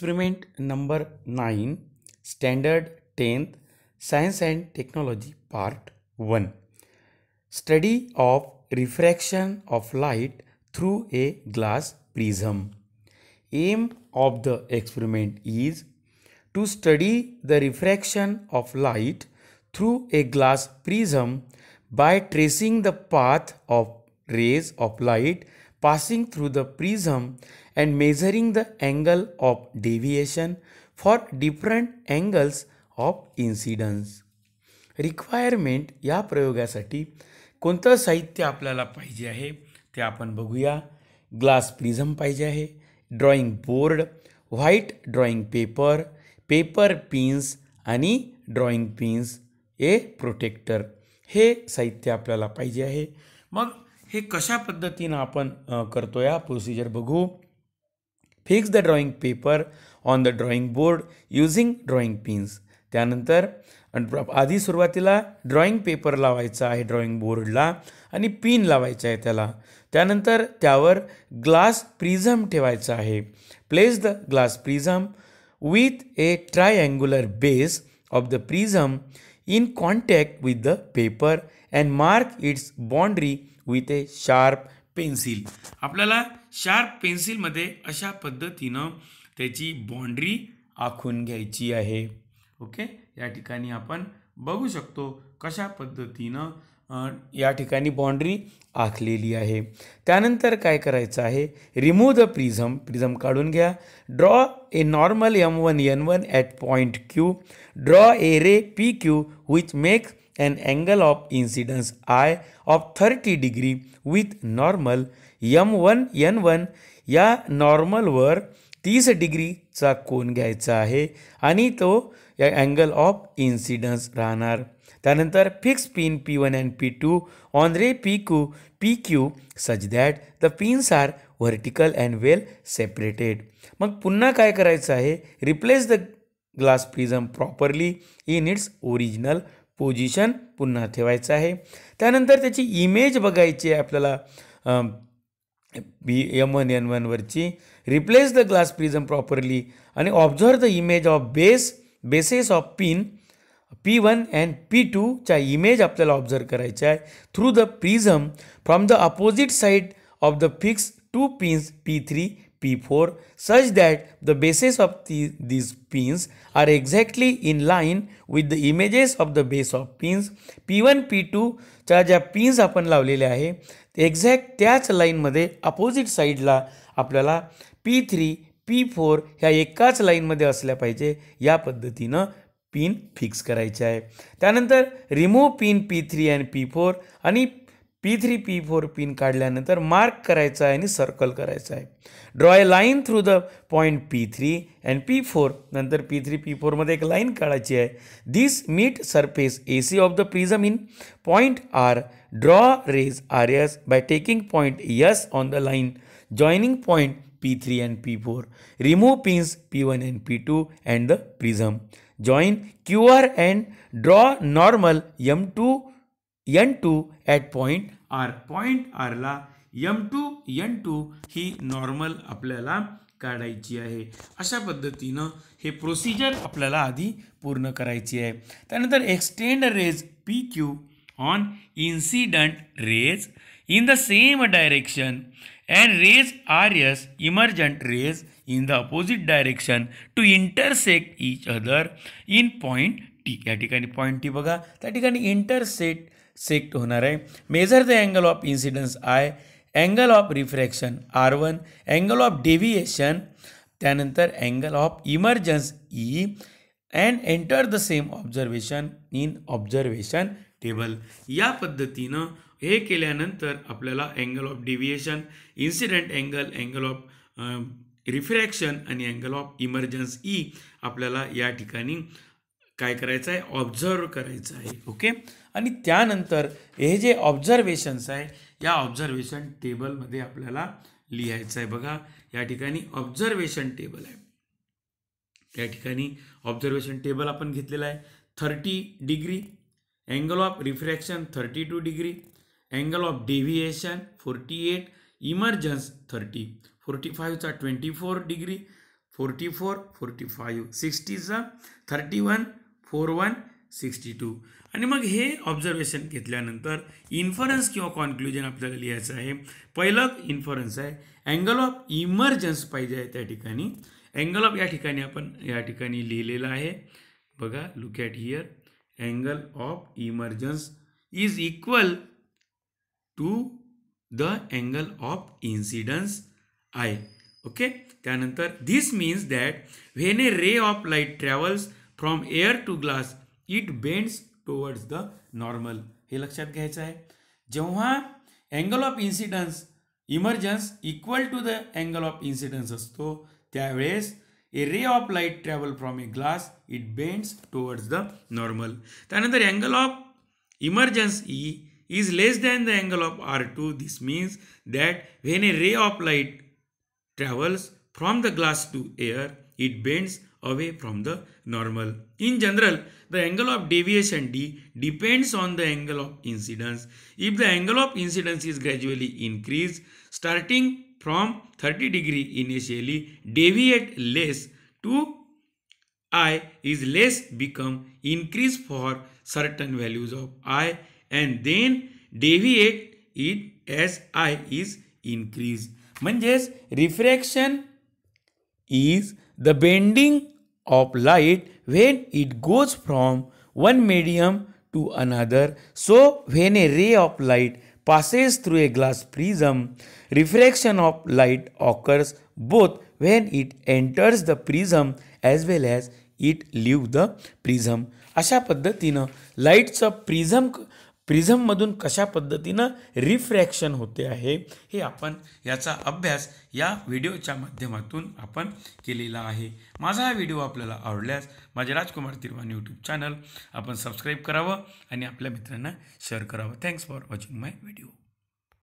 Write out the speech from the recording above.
Experiment number 9, standard 10th, science and technology part 1. Study of refraction of light through a glass prism. Aim of the experiment is to study the refraction of light through a glass prism by tracing the path of rays of light passing through the prism and measuring the angle of deviation for different angles of incidence. Requirement या प्रयोगासाठी कोणतं साहित्य आपल्याला पाहिजे आहे ते आपण बघूया ग्लास प्रिझम पाहिजे आहे drawing board white drawing paper paper pins आणि ड्रॉइंग पिन्स ए प्रोटेक्टर हे साहित्य आपल्याला पाहिजे आहे मग हे कशा पद्धतीनं आपण करतो या प्रोसिजर बघू fix the drawing paper on the drawing board using drawing pins त्यानंतर आधी सुरुवातीला ड्रॉइंग पेपर लावायचा आहे ड्रॉइंग बोर्डला आणि पिन लावायचा आहे त्याला त्यानंतर त्यावर ग्लास प्रिझम ठेवायचा आहे place the glass prism with a triangular base of the prism in contact with the paper and mark its boundary with a sharp pencil आपल्याला शार्प पेन्सिलमध्ये अशा पद्धतीनं त्याची बाँड्री आखून घ्यायची आहे ओके या ठिकाणी आपण बघू शकतो कशा पद्धतीनं या ठिकाणी बाँड्री आखलेली आहे त्यानंतर काय करायचं आहे रिमूव्ह द प्रिझम प्रिझम काढून घ्या draw a normal M one N one at point Q draw a ray P Q which angle of incidence I of thirty degree with normal M one M1 one या नॉर्मलवर तीस डिग्रीचा कोन घ्यायचा आहे आणि तो या अँगल ऑफ इन्सिडन्स राहणार त्यानंतर fix pin P one and P two on ray P Q P Q such that the pins are vertical and well separated मग पुन्हा काय करायचं आहे replace the glass prism properly in its original position पुन्हा ठेवायचं आहे त्यानंतर त्याची इमेज बघायची आहे आपल्याला बी एम वन एन वनवरची replace the glass prism properly आणि observe the image of base bases of pin P one and P टूच्या इमेज आपल्याला ऑब्झर्व करायच्या आहे through the prism from the opposite side of the fix two pins P three P four such that the bases of the these pins are exactly in line with the images of the base of pins P one P टूच्या ज्या पिन्स आपण लावलेल्या आहे exact त्याच लाईनमध्ये opposite साईडला आपल्याला पी थ्री पी फोर ह्या एकाच लाईनमध्ये असल्या पाहिजे या पद्धतीनं पिन फिक्स करायचे आहे त्यानंतर remove pin P three and P four आणि P three P four pin काढल्यानंतर मार्क करायचा आहे आणि सर्कल करायचं आहे draw a line through the point P three and P four नंतर पी थ्री पी फोरमध्ये एक लाईन काढायची आहे this meet surface A C of the prism in point R draw rays R S by taking point S on the line joining point P three and P four remove pins P one and P two and the prism join Q R and draw normal M two N two at point R point आरला M two N two ही normal आपल्याला काढायची आहे अशा पद्धतीनं हे procedure आपल्याला आधी पूर्ण करायची आहे त्यानंतर extend rays P Q on incident rays in the same direction and rays R S emergent rays in the opposite direction to intersect each other in point T या ठिकाणी पॉईंट टी बघा त्या ठिकाणी इंटरसेट सेक्ट होणार आहे measure the angle of incidence I angle of refraction R one angle of deviation त्यानंतर angle of emergence E and enter the same observation in observation table या पद्धतीनं हे केल्यानंतर आपल्याला angle of deviation incident angle angle of refraction आणि angle of emergence E आपल्याला या ठिकाणी काय करायचं आहे ऑब्झर्व करायचं आहे ओके आणि त्यानंतर हे जे ऑब्झर्वेशन्स आहे या ऑब्झर्वेशन टेबलमध्ये आपल्याला लिहायचं आहे बघा या ठिकाणी ऑब्झर्वेशन टेबल आहे त्या ठिकाणी ऑब्झर्वेशन टेबल आपण घेतलेला आहे thirty degree angle of refraction thirty two degree angle of deviation forty eight emergence thirty forty फाईव्हचा twenty four degree forty four forty five सिक्स्टीचा thirty one four one sixty two आणि मग हे observation घेतल्यानंतर inference किंवा कॉन्क्ल्युजन आपल्याला लिहायचं आहे पहिलं इन्फरन्स आहे अँगल ऑफ इमर्जन्स पाहिजे आहे त्या ठिकाणी अँगल ऑफ या ठिकाणी आपण या ठिकाणी लिहिलेलं आहे बघा look at here angle of emergence is equal to the angle of incidence i okay त्यानंतर this means that when a ray of light travels from air to glass it bends towards the normal हे लक्षात घ्यायचं आहे जेव्हा angle of incidence emergence equal to the angle of incidence असतो त्या a ray of light travel from a glass it bends towards the normal त्यानंतर angle of emergence e is less than the angle of R2. This means that when a ray of light travels from the glass to air, it bends away from the normal. In general, the angle of deviation d depends on the angle of incidence. If the angle of incidence is gradually increased, starting from 30 degree initially, deviate less to i is less become increase for certain values of i and then deviate it as I is increased. Manjas, refraction is the bending of light when it goes from one medium to another. So, when a ray of light passes through a glass prism, refraction of light occurs both when it enters the prism as well as it leaves the prism. Asha paddhati na light sa prism प्रिझममधून कशा पद्धतीनं refraction होते आहे हे आपण याचा अभ्यास या व्हिडिओच्या माध्यमातून आपण केलेला आहे माझा हा व्हिडिओ आपल्याला आवडल्यास माझे राजकुमार तिरवान यूट्यूब चॅनल आपण सबस्क्राईब करावं आणि आपल्या मित्रांना शेअर करावं thanks for watching my video